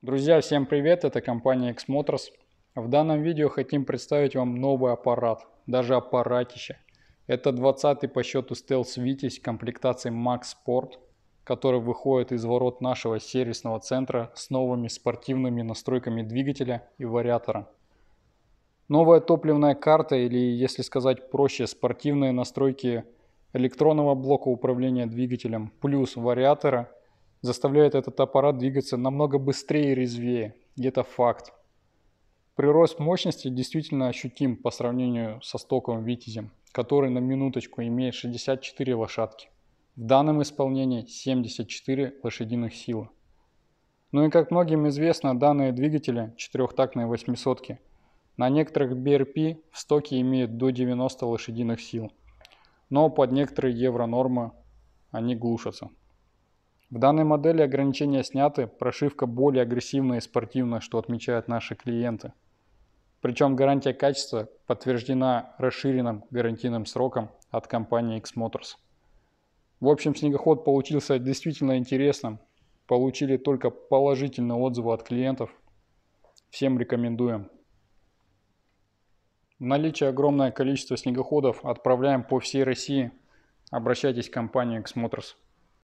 Друзья, всем привет, это компания X-Motors. В данном видео хотим представить вам новый аппарат, даже аппаратище. Это 20 по счету стелс Витязь комплектации Max Sport, который выходит из ворот нашего сервисного центра с новыми спортивными настройками двигателя и вариатора. Новая топливная карта или, если сказать проще, спортивные настройки электронного блока управления двигателем плюс вариатора – заставляет этот аппарат двигаться намного быстрее и резвее, и это факт. Прирост мощности действительно ощутим по сравнению со стоковым «Витязем», который на минуточку имеет 64 лошадки. В данном исполнении 74 лошадиных силы. Ну и как многим известно, данные двигатели четырехтактные восьмисотки на некоторых BRP в стоке имеют до 90 лошадиных сил, но под некоторые евро нормы они глушатся. В данной модели ограничения сняты, прошивка более агрессивная и спортивная, что отмечают наши клиенты. Причем гарантия качества подтверждена расширенным гарантийным сроком от компании X-Motors. В общем, снегоход получился действительно интересным. Получили только положительные отзывы от клиентов. Всем рекомендуем. В наличии огромное количество снегоходов отправляем по всей России. Обращайтесь в компанию X-Motors.